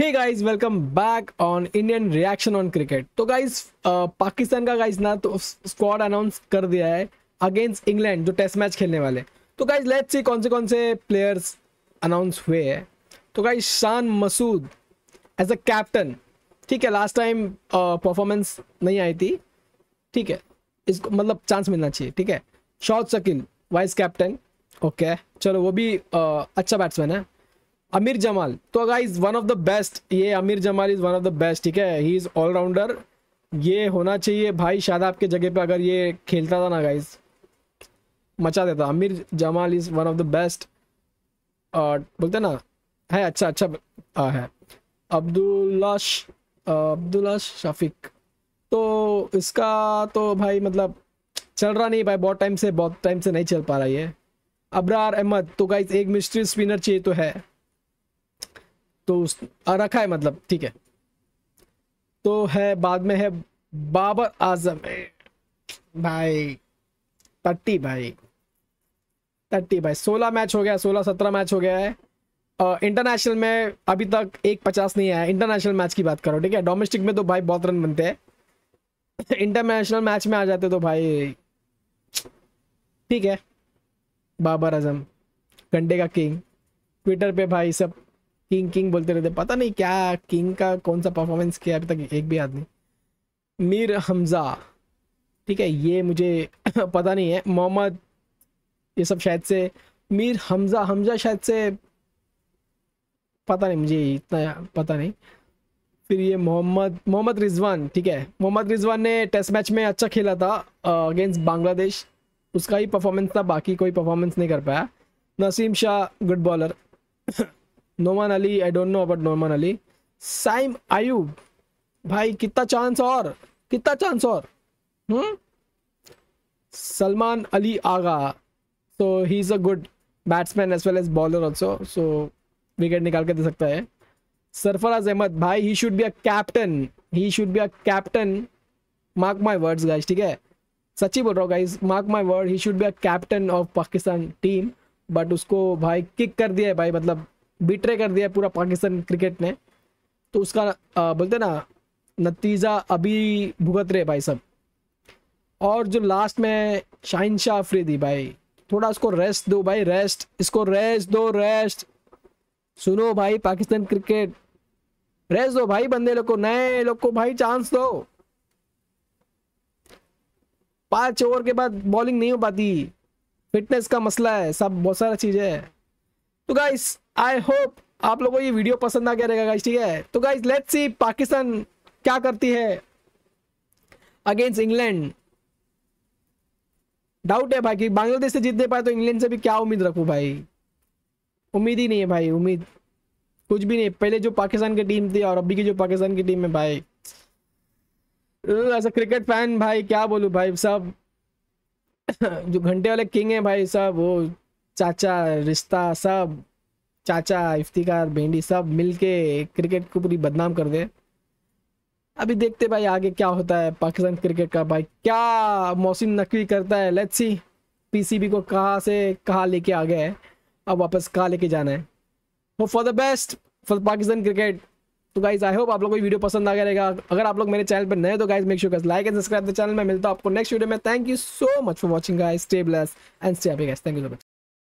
hey guys welcome back on Indian reaction on cricket तो guys uh, Pakistan का guys ना तो स्क्वाड अनाउंस कर दिया है अगेंस्ट इंग्लैंड जो टेस्ट मैच खेलने वाले तो गाइस लेट्स सी कौन से कौन से प्लेयर्स अनाउंस हुए हैं तो गाइस शान मसूद एज अ कैप्टन ठीक है लास्ट टाइम परफॉर्मेंस नहीं आई थी ठीक है इसको मतलब चांस मिलना चाहिए ठीक है Saud Shakeel vice captain okay चलो वो भी आ, uh, अच्छा बैट्समैन है अमीर जमाल तो guys one of the best ये Aamer Jamal is one of the best ठीक है ही इज़ ऑलराउंडर ये होना चाहिए भाई शायद आपके जगह पे अगर ये खेलता था ना गाइज मचा देता Aamer Jamal is one of the best बोलते ना है अच्छा अच्छा आ, है अब्दुल्ला अब्दुल्ला शफीक तो इसका तो भाई मतलब चल रहा नहीं भाई बहुत टाइम से बहुत टाइम से नहीं चल पा रहा ये अबरार अहमद तो गाइज एक मिस्ट्री स्पिनर चाहिए तो है तो उस रखा है मतलब ठीक है तो है बाद में है बाबर आजम भाई तट्टी भाई तट्टी भाई सोलह मैच हो गया सोलह सत्रह मैच हो गया है इंटरनेशनल में अभी तक एक पचास नहीं आया इंटरनेशनल मैच की बात करो ठीक है डोमेस्टिक में तो भाई बहुत रन बनते हैं इंटरनेशनल मैच में आ जाते तो भाई ठीक है बाबर आजम घंटे का किंग ट्विटर पे भाई सब किंग किंग बोलते रहते पता नहीं क्या किंग का कौन सा परफॉर्मेंस किया अभी तक एक भी आदमी मीर हमज़ा ठीक है ये मुझे पता नहीं है मोहम्मद ये सब शायद से मीर हमज़ा हमज़ा शायद से पता नहीं मुझे इतना पता नहीं फिर ये मोहम्मद मोहम्मद रिजवान ठीक है मोहम्मद रिजवान ने टेस्ट मैच में अच्छा खेला था अगेंस्ट बांग्लादेश उसका ही परफॉर्मेंस था बाकी कोई परफॉर्मेंस नहीं कर पाया Naseem Shah good bowler Noman Ali I don't know about Noman Ali Saim Ayub भाई कितना चांस और कितना चांस और hmm Salman Ali Agha so he is a good batsman as well as bowler also so wicket निकाल के दे सकता है सरफराज अहमद भाई he should be a captain he should be a captain mark my words guys ठीक है सच्ची बोल रहा हूँ guys mark my word he should be a captain of Pakistan team but उसको भाई किक कर दिया है भाई मतलब बिट्रे कर दिया पूरा पाकिस्तान क्रिकेट ने तो उसका आ, बोलते ना नतीजा अभी भुगत रहे भाई सब और जो लास्ट में शाहिन शाह अफरीदी भाई थोड़ा उसको रेस्ट दो भाई रेस्ट इसको रेस्ट दो रेस्ट सुनो भाई पाकिस्तान क्रिकेट रेस्ट दो भाई बंदे लोग को नए लोग को भाई चांस दो पांच ओवर के बाद बॉलिंग नहीं हो पाती फिटनेस का मसला है सब बहुत सारा चीज़ है तो गाइस आई होप आप लोगों को ये वीडियो पसंद आ गया रहेगा गाइस ठीक है तो गाइस लेट्स सी पाकिस्तान क्या करती है अगेंस्ट इंग्लैंड डाउट है भाई कि बांग्लादेश से जीतने पाए तो इंग्लैंड से भी क्या उम्मीद रखूं भाई उम्मीद ही नहीं है भाई उम्मीद कुछ भी नहीं पहले जो पाकिस्तान की टीम थी और अभी की जो पाकिस्तान की टीम है भाई ऐसा क्रिकेट फैन भाई क्या बोलूं भाई सब जो घंटे वाले किंग है भाई सब वो चाचा रिश्ता सब चाचा इफ्तिकार भेंडी सब मिलके क्रिकेट को पूरी बदनाम कर दे अभी देखते भाई आगे क्या होता है पाकिस्तान क्रिकेट का भाई क्या मौसम नकवी करता है लेट्स सी पीसीबी को कहाँ से कहाँ लेके आ गए अब वापस कहाँ लेके जाना है वो for the best for Pakistan cricket तो गाइज आई होप आप लोग को वीडियो पसंद आ गया रहेगा अगर आप लोग मेरे चैनल पर नए तो guys make sure like and subscribe the channel में मिलता हूँ आपको नेक्स्ट वीडियो में thank you so much for watching guys stay bless and stay guys thank you so much